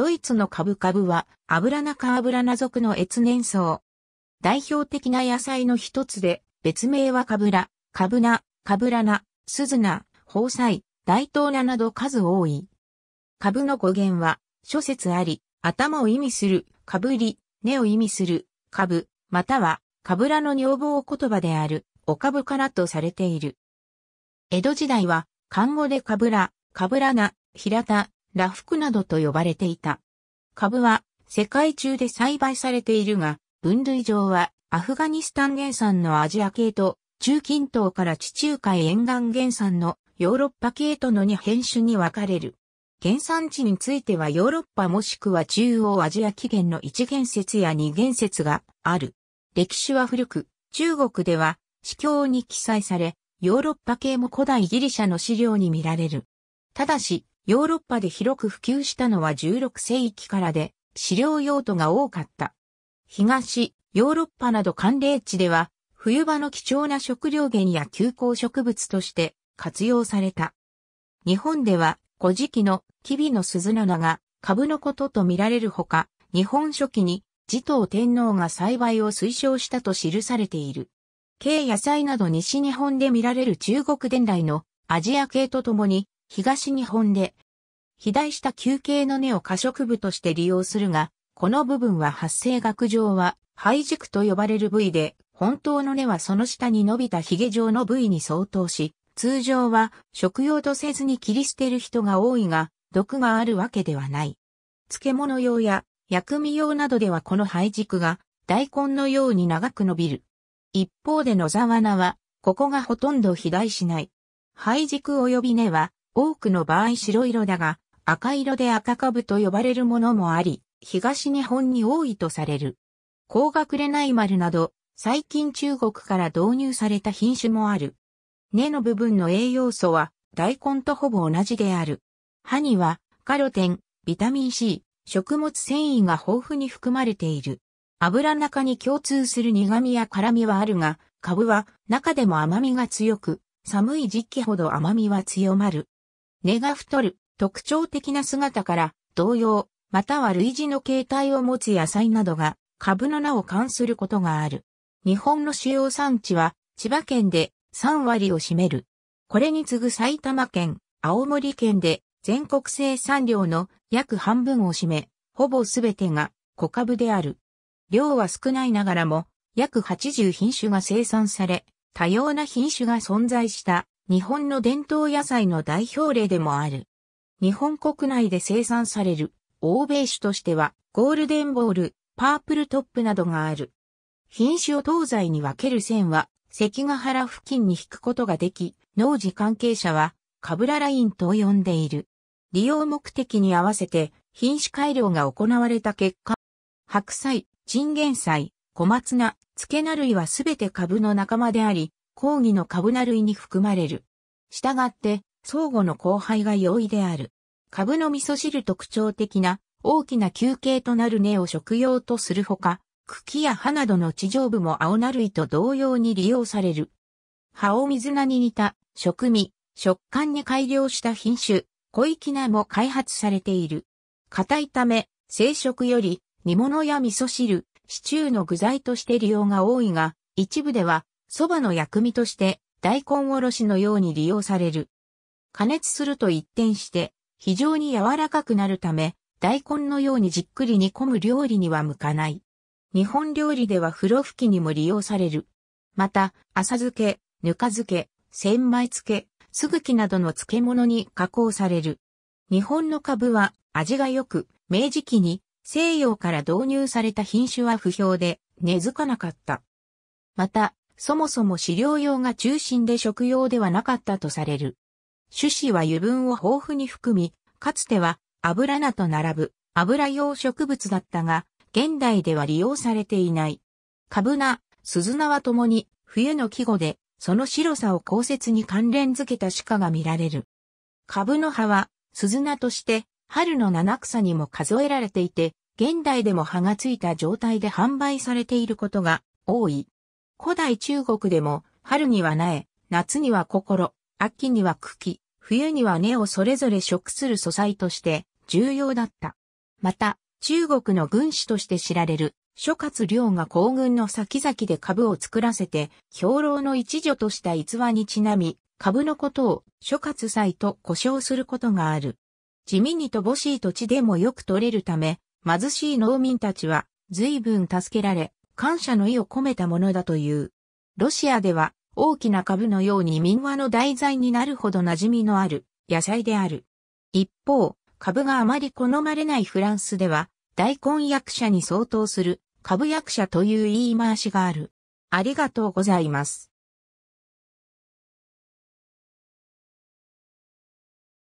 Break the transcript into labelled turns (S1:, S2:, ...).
S1: ドイツの株株は、アブラナ科アブラナ属の越年草。代表的な野菜の一つで、別名はカブラ、カブナ、カブラナ、スズナ、ホウサイ、大東ナなど数多い。株の語源は、諸説あり、頭を意味する、カブり、根を意味する、株、または、カブらの女房言葉である、おブからとされている。江戸時代は、漢語でカブラ、カブラナ、平田、ラフクなどと呼ばれていた。株は世界中で栽培されているが、分類上はアフガニスタン原産のアジア系と中近東から地中海沿岸原産のヨーロッパ系との2変種に分かれる。原産地についてはヨーロッパもしくは中央アジア起源の1原説や2原説がある。歴史は古く、中国では司教に記載され、ヨーロッパ系も古代ギリシャの資料に見られる。ただし、ヨーロッパで広く普及したのは16世紀からで、飼料用途が多かった。東、ヨーロッパなど寒冷地では、冬場の貴重な食料源や休耕植物として活用された。日本では、古事記のキビの鈴菜が株のことと見られるほか、日本初期に持統天皇が栽培を推奨したと記されている。軽野菜など西日本で見られる中国伝来のアジア系とともに東日本で、肥大した球形の根を可食部として利用するが、この部分は発生学上は、肺軸と呼ばれる部位で、本当の根はその下に伸びたヒゲ状の部位に相当し、通常は食用とせずに切り捨てる人が多いが、毒があるわけではない。漬物用や薬味用などではこの肺軸が大根のように長く伸びる。一方で野沢菜は、ここがほとんど肥大しない。肺軸及び根は多くの場合白色だが、赤色で赤株と呼ばれるものもあり、東日本に多いとされる。高学れない丸など、最近中国から導入された品種もある。根の部分の栄養素は大根とほぼ同じである。葉にはカロテン、ビタミン C、食物繊維が豊富に含まれている。油中に共通する苦味や辛味はあるが、株は中でも甘みが強く、寒い時期ほど甘みは強まる。根が太る、特徴的な姿から、同様、または類似の形態を持つ野菜などが、株の名を冠することがある。日本の主要産地は、千葉県で3割を占める。これに次ぐ埼玉県、青森県で、全国生産量の約半分を占め、ほぼすべてが小株である。量は少ないながらも、約80品種が生産され、多様な品種が存在した日本の伝統野菜の代表例でもある。日本国内で生産される欧米種としてはゴールデンボール、パープルトップなどがある。品種を東西に分ける線は関ヶ原付近に引くことができ、農事関係者はカブララインと呼んでいる。利用目的に合わせて品種改良が行われた結果、白菜、チンゲン菜、小松菜、漬け菜類はすべて株の仲間であり、抗議の株な類に含まれる。したがって、相互の交配が容易である。株の味噌汁特徴的な大きな球形となる根を食用とするほか、茎や葉などの地上部も青な類と同様に利用される。葉を水菜に似た食味、食感に改良した品種、小粋菜も開発されている。硬いため、生食より煮物や味噌汁、シチューの具材として利用が多いが、一部では蕎麦の薬味として大根おろしのように利用される。加熱すると一転して非常に柔らかくなるため、大根のようにじっくり煮込む料理には向かない。日本料理では風呂吹きにも利用される。また、浅漬け、ぬか漬け、千枚漬け、すぐきなどの漬物に加工される。日本の株は味が良く、明治期に西洋から導入された品種は不評で根付かなかった。また、そもそも飼料用が中心で食用ではなかったとされる。種子は油分を豊富に含み、かつては油菜と並ぶ油用植物だったが、現代では利用されていない。カブナ、鈴菜はともに冬の季語で、その白さを降雪に関連づけた鹿が見られる。カブの葉は鈴菜として春の七草にも数えられていて、現代でも葉がついた状態で販売されていることが多い。古代中国でも、春には苗、夏には心、秋には茎、冬には根をそれぞれ食する素材として重要だった。また、中国の軍師として知られる諸葛亮が行軍の先々で株を作らせて、兵糧の一助とした逸話にちなみ、株のことを諸葛祭と呼称することがある。地味に乏しい土地でもよく取れるため、貧しい農民たちは随分助けられ、感謝の意を込めたものだという。ロシアでは大きな株のように民話の題材になるほど馴染みのある野菜である。一方、株があまり好まれないフランスでは大根役者に相当する株役者という言い回しがある。ありがとうございます。